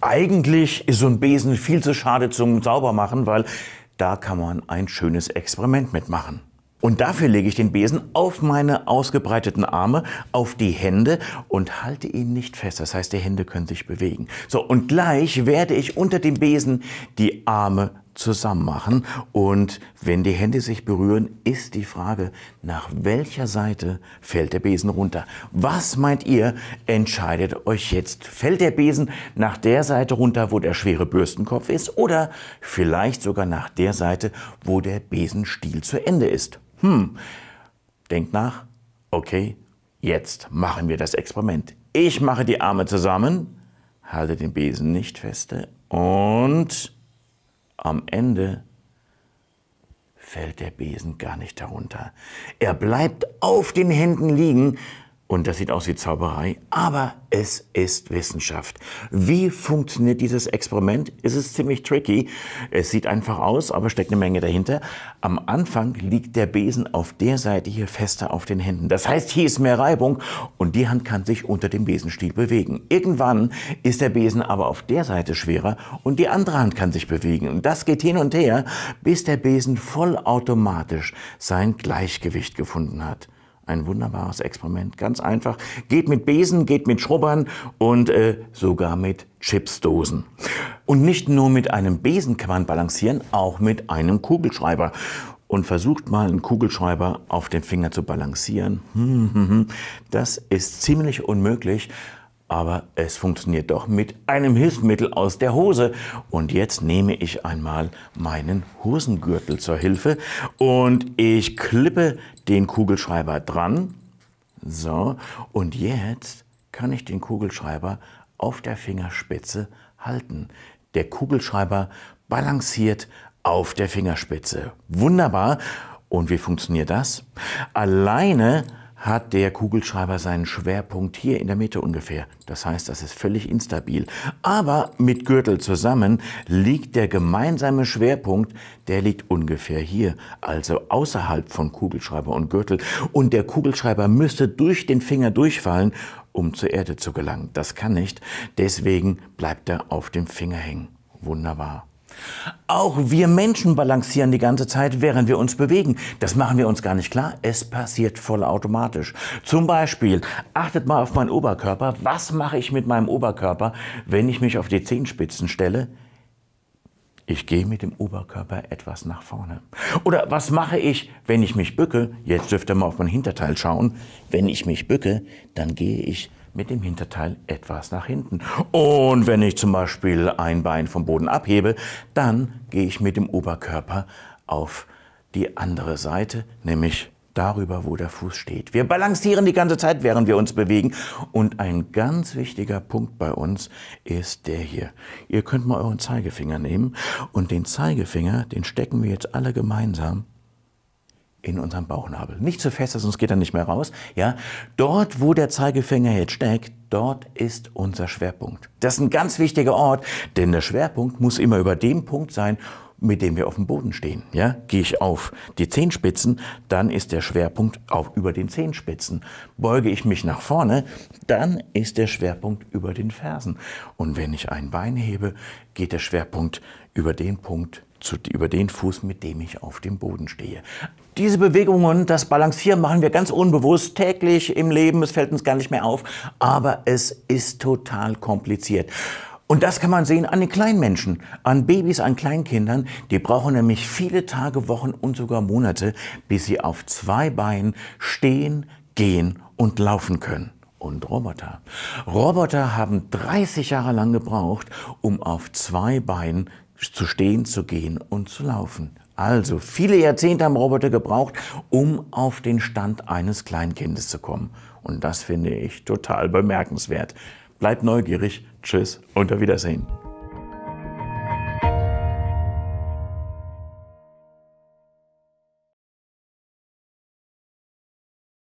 Eigentlich ist so ein Besen viel zu schade zum Saubermachen, weil da kann man ein schönes Experiment mitmachen. Und dafür lege ich den Besen auf meine ausgebreiteten Arme, auf die Hände und halte ihn nicht fest. Das heißt, die Hände können sich bewegen. So, und gleich werde ich unter dem Besen die Arme zusammen machen. Und wenn die Hände sich berühren, ist die Frage, nach welcher Seite fällt der Besen runter? Was meint ihr? Entscheidet euch jetzt. Fällt der Besen nach der Seite runter, wo der schwere Bürstenkopf ist? Oder vielleicht sogar nach der Seite, wo der Besenstiel zu Ende ist? Hm, denkt nach. Okay, jetzt machen wir das Experiment. Ich mache die Arme zusammen, halte den Besen nicht feste und am Ende fällt der Besen gar nicht herunter. Er bleibt auf den Händen liegen, und das sieht aus wie Zauberei, aber es ist Wissenschaft. Wie funktioniert dieses Experiment? Es ist ziemlich tricky. Es sieht einfach aus, aber steckt eine Menge dahinter. Am Anfang liegt der Besen auf der Seite hier fester auf den Händen. Das heißt, hier ist mehr Reibung und die Hand kann sich unter dem Besenstiel bewegen. Irgendwann ist der Besen aber auf der Seite schwerer und die andere Hand kann sich bewegen. Und das geht hin und her, bis der Besen vollautomatisch sein Gleichgewicht gefunden hat. Ein wunderbares Experiment, ganz einfach. Geht mit Besen, geht mit Schrubbern und äh, sogar mit Chipsdosen. Und nicht nur mit einem Besen kann man balancieren, auch mit einem Kugelschreiber. Und versucht mal einen Kugelschreiber auf den Finger zu balancieren. Hm, hm, hm. Das ist ziemlich unmöglich aber es funktioniert doch mit einem Hilfsmittel aus der Hose. Und jetzt nehme ich einmal meinen Hosengürtel zur Hilfe und ich klippe den Kugelschreiber dran. So, und jetzt kann ich den Kugelschreiber auf der Fingerspitze halten. Der Kugelschreiber balanciert auf der Fingerspitze. Wunderbar. Und wie funktioniert das? Alleine hat der Kugelschreiber seinen Schwerpunkt hier in der Mitte ungefähr. Das heißt, das ist völlig instabil. Aber mit Gürtel zusammen liegt der gemeinsame Schwerpunkt, der liegt ungefähr hier, also außerhalb von Kugelschreiber und Gürtel. Und der Kugelschreiber müsste durch den Finger durchfallen, um zur Erde zu gelangen. Das kann nicht, deswegen bleibt er auf dem Finger hängen. Wunderbar. Auch wir Menschen balancieren die ganze Zeit, während wir uns bewegen. Das machen wir uns gar nicht klar. Es passiert vollautomatisch. Zum Beispiel, achtet mal auf meinen Oberkörper. Was mache ich mit meinem Oberkörper, wenn ich mich auf die Zehenspitzen stelle? Ich gehe mit dem Oberkörper etwas nach vorne. Oder was mache ich, wenn ich mich bücke? Jetzt dürft ihr mal auf mein Hinterteil schauen. Wenn ich mich bücke, dann gehe ich mit dem Hinterteil etwas nach hinten. Und wenn ich zum Beispiel ein Bein vom Boden abhebe, dann gehe ich mit dem Oberkörper auf die andere Seite, nämlich darüber, wo der Fuß steht. Wir balancieren die ganze Zeit, während wir uns bewegen. Und ein ganz wichtiger Punkt bei uns ist der hier. Ihr könnt mal euren Zeigefinger nehmen und den Zeigefinger, den stecken wir jetzt alle gemeinsam in unserem Bauchnabel. Nicht zu fest, sonst geht er nicht mehr raus. Ja, dort, wo der Zeigefinger jetzt steckt, dort ist unser Schwerpunkt. Das ist ein ganz wichtiger Ort, denn der Schwerpunkt muss immer über dem Punkt sein, mit dem wir auf dem Boden stehen. Ja? Gehe ich auf die Zehenspitzen, dann ist der Schwerpunkt auch über den Zehenspitzen. Beuge ich mich nach vorne, dann ist der Schwerpunkt über den Fersen. Und wenn ich ein Bein hebe, geht der Schwerpunkt über den Punkt zu, über den Fuß, mit dem ich auf dem Boden stehe. Diese Bewegungen, das Balancieren machen wir ganz unbewusst täglich im Leben. Es fällt uns gar nicht mehr auf, aber es ist total kompliziert. Und das kann man sehen an den kleinen Menschen, an Babys, an Kleinkindern. Die brauchen nämlich viele Tage, Wochen und sogar Monate, bis sie auf zwei Beinen stehen, gehen und laufen können. Und Roboter. Roboter haben 30 Jahre lang gebraucht, um auf zwei Beinen zu stehen, zu gehen und zu laufen. Also viele Jahrzehnte haben Roboter gebraucht, um auf den Stand eines Kleinkindes zu kommen. Und das finde ich total bemerkenswert. Bleibt neugierig Tschüss und auf Wiedersehen.